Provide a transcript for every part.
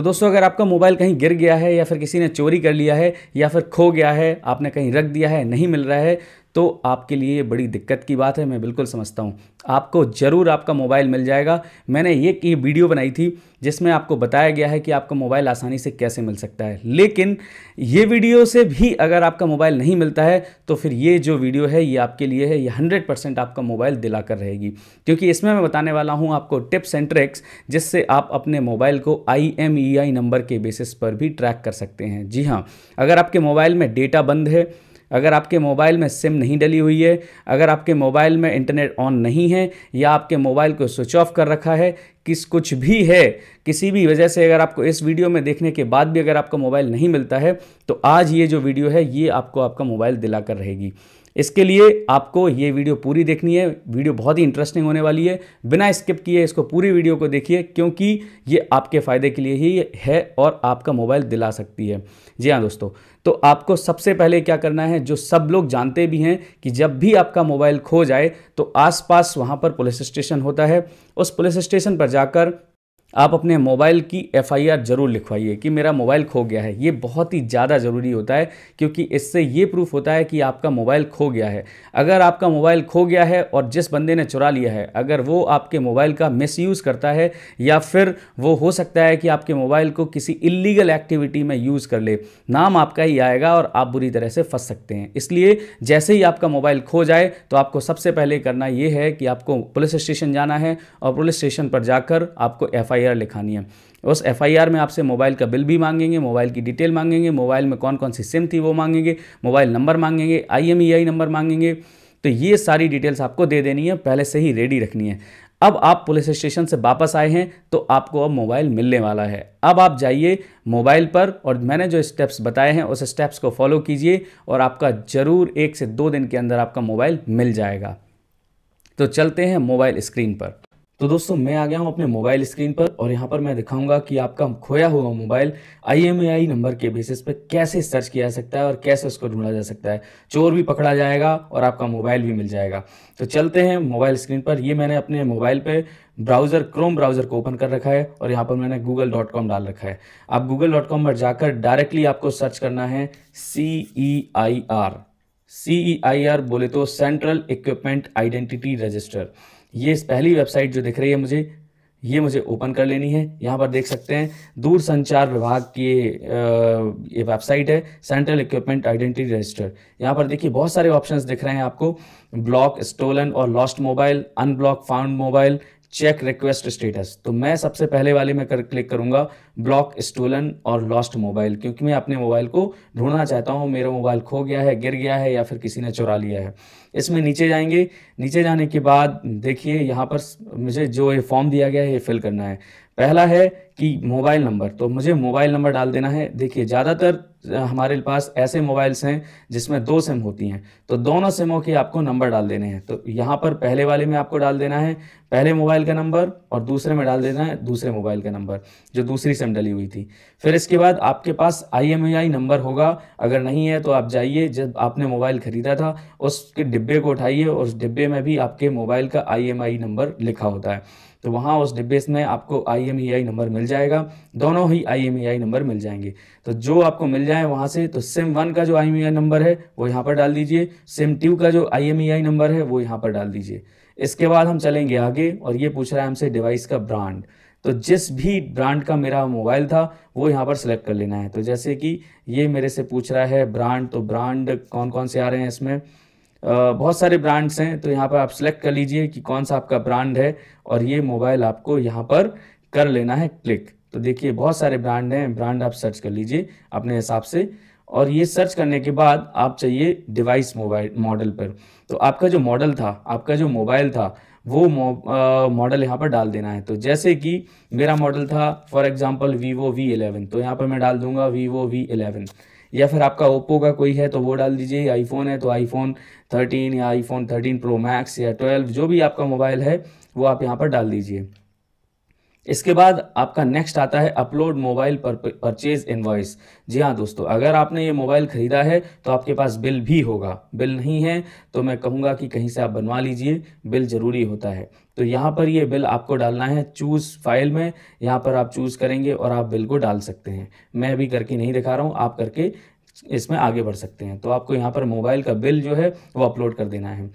तो दोस्तों अगर आपका मोबाइल कहीं गिर गया है या फिर किसी ने चोरी कर लिया है या फिर खो गया है आपने कहीं रख दिया है नहीं मिल रहा है तो आपके लिए ये बड़ी दिक्कत की बात है मैं बिल्कुल समझता हूँ आपको ज़रूर आपका मोबाइल मिल जाएगा मैंने ये, की वीडियो बनाई थी जिसमें आपको बताया गया है कि आपका मोबाइल आसानी से कैसे मिल सकता है लेकिन ये वीडियो से भी अगर आपका मोबाइल नहीं मिलता है तो फिर ये जो वीडियो है ये आपके लिए है ये हंड्रेड परसेंट आपका मोबाइल दिलाकर रहेगी क्योंकि इसमें मैं बताने वाला हूँ आपको टिप्स एंड ट्रिक्स जिससे आप अपने मोबाइल को I M E I number के बेसिस पर भी ट्रैक कर सकते हैं जी हाँ अगर आपके मोबाइल में डेटा बंद है अगर आपके मोबाइल में सिम नहीं डली हुई है अगर आपके मोबाइल में इंटरनेट ऑन नहीं है या आपके मोबाइल को स्विच ऑफ कर रखा है किस कुछ भी है किसी भी वजह से अगर आपको इस वीडियो में देखने के बाद भी अगर आपका मोबाइल नहीं मिलता है तो आज ये जो वीडियो है ये आपको आपका मोबाइल दिलाकर रहेगी इसके लिए आपको ये वीडियो पूरी देखनी है वीडियो बहुत ही इंटरेस्टिंग होने वाली है बिना स्किप किए इसको पूरी वीडियो को देखिए क्योंकि ये आपके फ़ायदे के लिए ही है और आपका मोबाइल दिला सकती है जी हाँ दोस्तों तो आपको सबसे पहले क्या करना है जो सब लोग जानते भी हैं कि जब भी आपका मोबाइल खो जाए तो आसपास वहाँ पर पुलिस स्टेशन होता है उस पुलिस स्टेशन पर जाकर आप अपने मोबाइल की एफआईआर ज़रूर लिखवाइए कि मेरा मोबाइल खो गया है ये बहुत ही ज़्यादा ज़रूरी होता है क्योंकि इससे ये प्रूफ होता है कि आपका मोबाइल खो गया है अगर आपका मोबाइल खो गया है और जिस बंदे ने चुरा लिया है अगर वो आपके मोबाइल का मिसयूज़ करता है या फिर वो हो सकता है कि आपके मोबाइल को किसी इलीगल एक्टिविटी में यूज़ कर ले नाम आपका ही आएगा और आप बुरी तरह से फंस सकते हैं इसलिए जैसे ही आपका मोबाइल खो जाए तो आपको सबसे पहले करना ये है कि आपको पुलिस स्टेशन जाना है और पुलिस स्टेशन पर जाकर आपको एफ एफआईआर लिखानी है उस एफआईआर में आपसे मोबाइल का बिल भी मांगेंगे मोबाइल की डिटेल मांगेंगे मोबाइल में कौन कौन सी सिम थी वो मांगेंगे मोबाइल नंबर मांगेंगे आई नंबर मांगेंगे तो ये सारी डिटेल्स आपको दे देनी है पहले से ही रेडी रखनी है अब आप पुलिस स्टेशन से वापस आए हैं तो आपको अब मोबाइल मिलने वाला है अब आप जाइए मोबाइल पर और मैंने जो स्टेप्स बताए हैं उस स्टेप्स को फॉलो कीजिए और आपका ज़रूर एक से दो दिन के अंदर आपका मोबाइल मिल जाएगा तो चलते हैं मोबाइल स्क्रीन पर तो दोस्तों मैं आ गया हूं अपने मोबाइल स्क्रीन पर और यहां पर मैं दिखाऊंगा कि आपका खोया हुआ मोबाइल आई नंबर के बेसिस पे कैसे सर्च किया जा सकता है और कैसे उसको ढूंढा जा सकता है चोर भी पकड़ा जाएगा और आपका मोबाइल भी मिल जाएगा तो चलते हैं मोबाइल स्क्रीन पर ये मैंने अपने मोबाइल पर ब्राउज़र क्रोम ब्राउज़र को ओपन कर रखा है और यहाँ पर मैंने गूगल डॉट कॉम डाल रखा है आप गूगल डॉट कॉम पर जाकर डायरेक्टली आपको सर्च करना है सी ई I R C E I R बोले तो सेंट्रल इक्विपमेंट आइडेंटिटी रजिस्टर ये इस पहली वेबसाइट जो दिख रही है मुझे ये मुझे ओपन कर लेनी है यहाँ पर देख सकते हैं दूर संचार विभाग की ये वेबसाइट है सेंट्रल इक्विपमेंट आइडेंटिटी रजिस्टर यहाँ पर देखिए बहुत सारे ऑप्शंस दिख रहे हैं आपको ब्लॉक स्टोलन और lost mobile unblock found mobile check request status तो मैं सबसे पहले वाले में कर क्लिक करूंगा ब्लॉक स्टोलन और लॉस्ट मोबाइल क्योंकि मैं अपने मोबाइल को ढूंढना चाहता हूं मेरा मोबाइल खो गया है गिर गया है या फिर किसी ने चुरा लिया है इसमें नीचे जाएंगे नीचे जाने के बाद देखिए यहाँ पर मुझे जो ये फॉर्म दिया गया है ये फिल करना है पहला है कि मोबाइल नंबर तो मुझे मोबाइल नंबर डाल देना है देखिए ज़्यादातर हमारे पास ऐसे मोबाइल्स हैं जिसमें दो सिम होती हैं तो दोनों सिमों के आपको नंबर डाल देने हैं तो यहाँ पर पहले वाले में आपको डाल देना है पहले मोबाइल का नंबर और दूसरे में डाल देना है दूसरे मोबाइल का नंबर जो दूसरी सिम डली हुई थी फिर इसके बाद आपके पास आई नंबर होगा अगर नहीं है तो आप जाइए जब आपने मोबाइल ख़रीदा था उसके डिब्बे को उठाइए और उस डिब्बे में भी आपके मोबाइल का आई नंबर लिखा होता है तो वहाँ उस डिब्बे में आपको आई e नंबर मिल जाएगा दोनों ही आई e नंबर मिल जाएंगे तो जो आपको मिल जाए वहाँ से तो सिम वन का जो आई e नंबर है वो यहाँ पर डाल दीजिए सिम टू का जो आई नंबर है वो यहाँ पर डाल दीजिए इसके बाद हम चलेंगे आगे और ये पूछ रहा है हमसे डिवाइस का ब्रांड तो जिस भी ब्रांड का मेरा मोबाइल था वो यहाँ पर सेलेक्ट कर लेना है तो जैसे कि ये मेरे से पूछ रहा है ब्रांड तो ब्रांड कौन कौन से आ रहे हैं इसमें बहुत सारे ब्रांड्स हैं तो यहाँ पर आप सेलेक्ट कर लीजिए कि कौन सा आपका ब्रांड है और ये मोबाइल आपको यहाँ पर कर लेना है क्लिक तो देखिए बहुत सारे ब्रांड हैं ब्रांड आप सर्च कर लीजिए अपने हिसाब से और ये सर्च करने के बाद आप चाहिए डिवाइस मोबाइल मॉडल पर तो आपका जो मॉडल था आपका जो मोबाइल था वो मॉडल यहाँ पर डाल देना है तो जैसे कि मेरा मॉडल था for example Vivo V eleven तो यहाँ पर मैं डाल दूंगा वीवो वी एलेवन वी या फिर आपका ओप्पो का कोई है तो वो डाल दीजिए आईफोन है तो आईफोन 13 या आईफोन 13 प्रो मैक्स या 12 जो भी आपका मोबाइल है वो आप यहाँ पर डाल दीजिए इसके बाद आपका नेक्स्ट आता है upload mobile purchase purchase invoice जी हाँ दोस्तों अगर आपने ये मोबाइल ख़रीदा है तो आपके पास बिल भी होगा बिल नहीं है तो मैं कहूँगा कि कहीं से आप बनवा लीजिए बिल ज़रूरी होता है तो यहाँ पर ये बिल आपको डालना है चूज़ फाइल में यहाँ पर आप चूज़ करेंगे और आप बिल को डाल सकते हैं मैं अभी करके नहीं दिखा रहा हूँ आप करके इसमें आगे बढ़ सकते हैं तो आपको यहाँ पर मोबाइल का बिल जो है वो अपलोड कर देना है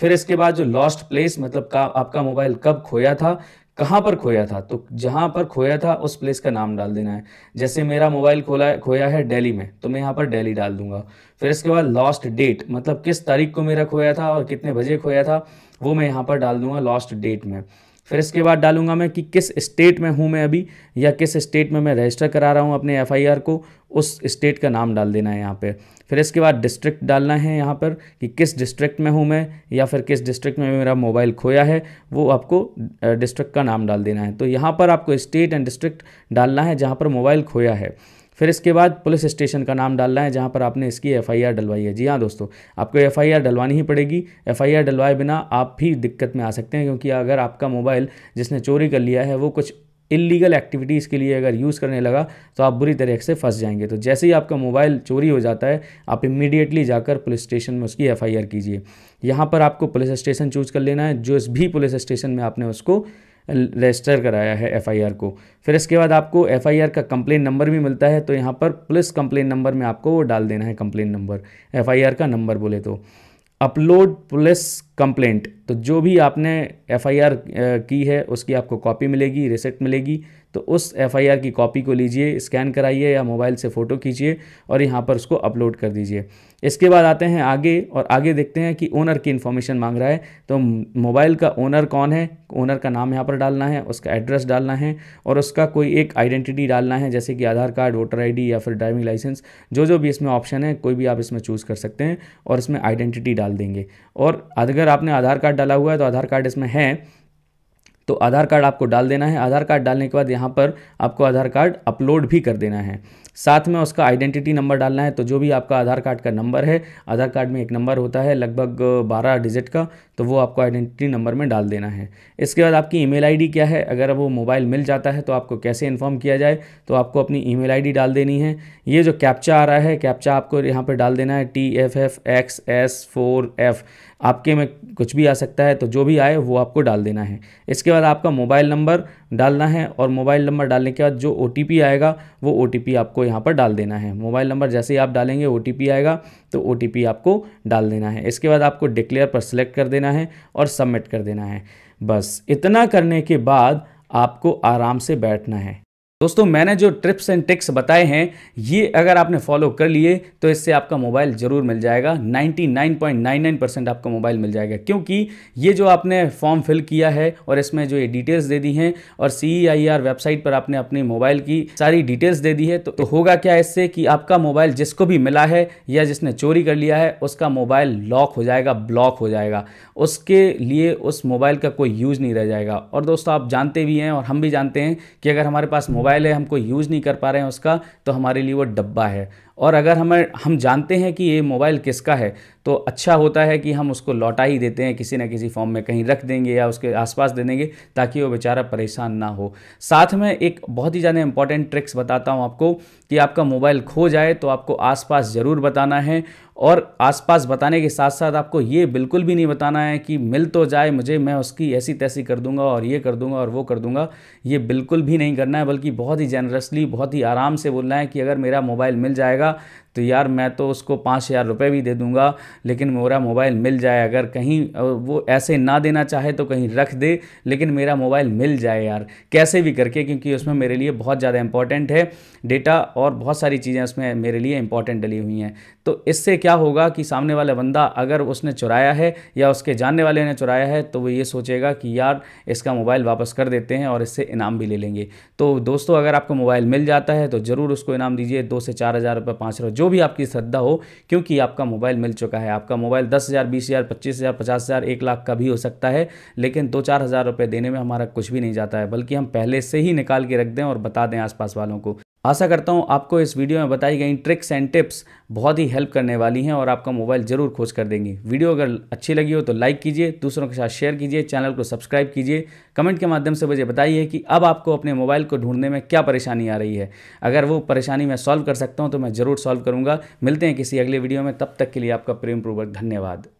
फिर इसके बाद जो लॉस्ट प्लेस मतलब का आपका मोबाइल कब खोया था कहाँ पर खोया था तो जहाँ पर खोया था उस प्लेस का नाम डाल देना है जैसे मेरा मोबाइल खोला खोया है दिल्ली में तो मैं यहाँ पर दिल्ली डाल दूंगा फिर इसके बाद लॉस्ट डेट मतलब किस तारीख को मेरा खोया था और कितने बजे खोया था वो मैं यहाँ पर डाल दूंगा लॉस्ट डेट में फिर इसके बाद डालूंगा मैं कि किस स्टेट में हूँ मैं अभी या किस स्टेट में मैं रजिस्टर करा रहा हूँ अपने एफआईआर को उस स्टेट का नाम डाल देना है यहाँ पे फिर इसके बाद डिस्ट्रिक्ट डालना है यहाँ पर कि किस डिस्ट्रिक्ट में हूँ मैं या फिर किस डिस्ट्रिक्ट में मेरा मोबाइल खोया है वो आपको डिस्ट्रिक्ट का नाम डाल देना है तो यहाँ पर आपको स्टेट एंड डिस्ट्रिक्ट डालना है जहाँ पर मोबाइल खोया है फिर इसके बाद पुलिस स्टेशन का नाम डालना है जहाँ पर आपने इसकी एफआईआर डलवाई है जी हाँ दोस्तों आपको एफआईआर डलवानी ही पड़ेगी एफआईआर डलवाए बिना आप भी दिक्कत में आ सकते हैं क्योंकि अगर आपका मोबाइल जिसने चोरी कर लिया है वो कुछ इलीगल एक्टिविटीज़ के लिए अगर यूज़ करने लगा तो आप बुरी तरह से फंस जाएंगे तो जैसे ही आपका मोबाइल चोरी हो जाता है आप इमीडिएटली जाकर पुलिस स्टेशन में उसकी एफआईआर कीजिए यहाँ पर आपको पुलिस स्टेशन चूज कर लेना है जो इस भी पुलिस स्टेशन में आपने उसको रजिस्टर कराया है एफआईआर को फिर इसके बाद आपको एफआईआर का कंप्लेन नंबर भी मिलता है तो यहाँ पर पुलिस कंप्लेन नंबर में आपको वो डाल देना है कंप्लेन नंबर एफआईआर का नंबर बोले तो अपलोड पुलिस कंप्लेंट तो जो भी आपने एफआईआर की है उसकी आपको कॉपी मिलेगी रिसिप्ट मिलेगी तो उस एफआईआर की कॉपी को लीजिए स्कैन कराइए या मोबाइल से फ़ोटो खींचिए और यहाँ पर उसको अपलोड कर दीजिए इसके बाद आते हैं आगे और आगे देखते हैं कि ओनर की इन्फॉर्मेशन मांग रहा है तो मोबाइल का ओनर कौन है ओनर का नाम यहाँ पर डालना है उसका एड्रेस डालना है और उसका कोई एक आइडेंटिटी डालना है जैसे कि आधार कार्ड वोटर आई या फिर ड्राइविंग लाइसेंस जो जो भी इसमें ऑप्शन है कोई भी आप इसमें चूज़ कर सकते हैं और इसमें आइडेंटिटी डाल देंगे और अगर आपने आधार कार्ड डाला हुआ है तो आधार कार्ड इसमें है तो आधार कार्ड आपको डाल देना है आधार कार्ड डालने के बाद यहाँ पर आपको आधार कार्ड अपलोड भी कर देना है साथ में उसका आइडेंटिटी नंबर डालना है तो जो भी आपका आधार कार्ड का नंबर है आधार कार्ड में एक नंबर होता है लगभग बारह डिजिट का तो वो आपको आइडेंटिटी नंबर में डाल देना है इसके बाद आपकी ईमेल आईडी क्या है अगर वो मोबाइल मिल जाता है तो आपको कैसे इन्फॉर्म किया जाए तो आपको अपनी ई मेल डाल देनी है ये जो कैप्चा आ रहा है कैप्चा आपको यहाँ पर डाल देना है T F F X S four F आपके में कुछ भी आ सकता है तो जो भी आए वो आपको डाल देना है इसके बाद आपका मोबाइल नंबर डालना है और मोबाइल नंबर डालने के बाद जो ओ आएगा वो ओ आपको यहाँ पर डाल देना है मोबाइल नंबर जैसे ही आप डालेंगे ओ आएगा तो ओ आपको डाल देना है इसके बाद आपको डिक्लेयर पर सिलेक्ट कर देना है और सबमिट कर देना है बस इतना करने के बाद आपको आराम से बैठना है दोस्तों मैंने जो ट्रिप्स एंड टिक्स बताए हैं ये अगर आपने फॉलो कर लिए तो इससे आपका मोबाइल ज़रूर मिल जाएगा 99.99 परसेंट आपका मोबाइल मिल जाएगा क्योंकि ये जो आपने फॉर्म फिल किया है और इसमें जो ये डिटेल्स दे दी हैं और सी e e वेबसाइट पर आपने अपने मोबाइल की सारी डिटेल्स दे दी है तो, तो होगा क्या इससे कि आपका मोबाइल जिसको भी मिला है या जिसने चोरी कर लिया है उसका मोबाइल लॉक हो जाएगा ब्लॉक हो जाएगा उसके लिए उस मोबाइल का कोई यूज़ नहीं रह जाएगा और दोस्तों आप जानते भी हैं और हम भी जानते हैं कि अगर हमारे पास मोबाइल मोबाइल है हम कोई यूज़ नहीं कर पा रहे हैं उसका तो हमारे लिए वो डब्बा है और अगर हमें हम जानते हैं कि ये मोबाइल किसका है तो अच्छा होता है कि हम उसको लौटा ही देते हैं किसी न किसी फॉर्म में कहीं रख देंगे या उसके आसपास दे देंगे ताकि वो बेचारा परेशान ना हो साथ में एक बहुत ही ज़्यादा इंपॉर्टेंट ट्रिक्स बताता हूँ आपको कि आपका मोबाइल खो जाए तो आपको आसपास ज़रूर बताना है और आसपास बताने के साथ साथ आपको ये बिल्कुल भी नहीं बताना है कि मिल तो जाए मुझे मैं उसकी ऐसी तैसी कर दूंगा और ये कर दूंगा और वो कर दूंगा ये बिल्कुल भी नहीं करना है बल्कि बहुत ही जनरसली बहुत ही आराम से बोलना है कि अगर मेरा मोबाइल मिल जाएगा जाएगा तो यार मैं तो उसको पाँच हज़ार रुपये भी दे दूँगा लेकिन मेरा मोबाइल मिल जाए अगर कहीं वो ऐसे ना देना चाहे तो कहीं रख दे लेकिन मेरा मोबाइल मिल जाए यार कैसे भी करके क्योंकि उसमें मेरे लिए बहुत ज़्यादा इंपॉर्टेंट है डेटा और बहुत सारी चीज़ें उसमें मेरे लिए इंपॉर्टेंट डली हुई हैं तो इससे क्या होगा कि सामने वाला बंदा अगर उसने चुराया है या उसके जानने वाले ने चुराया है तो वो ये सोचेगा कि यार इसका मोबाइल वापस कर देते हैं और इससे इनाम भी ले लेंगे तो दोस्तों अगर आपको मोबाइल मिल जाता है तो ज़रूर उसको इनाम दीजिए दो से चार हज़ार रुपये पाँच रहो जो भी आपकी श्रद्धा हो क्योंकि आपका मोबाइल मिल चुका है आपका मोबाइल दस हज़ार बीस हज़ार पच्चीस हज़ार पचास हज़ार एक लाख का भी हो सकता है लेकिन दो चार हज़ार रुपये देने में हमारा कुछ भी नहीं जाता है बल्कि हम पहले से ही निकाल के रख दें और बता दें आसपास वालों को आशा करता हूँ आपको इस वीडियो में बताई गई ट्रिक्स एंड टिप्स बहुत ही हेल्प करने वाली हैं और आपका मोबाइल ज़रूर खोज कर देंगी वीडियो अगर अच्छी लगी हो तो लाइक कीजिए दूसरों के साथ शेयर कीजिए चैनल को सब्सक्राइब कीजिए कमेंट के माध्यम से मुझे बताइए कि अब आपको अपने मोबाइल को ढूंढने में क्या परेशानी आ रही है अगर वो परेशानी मैं सॉल्व कर सकता हूँ तो मैं ज़रूर सॉल्व करूँगा मिलते हैं किसी अगले वीडियो में तब तक के लिए आपका प्रेम पूर्वक धन्यवाद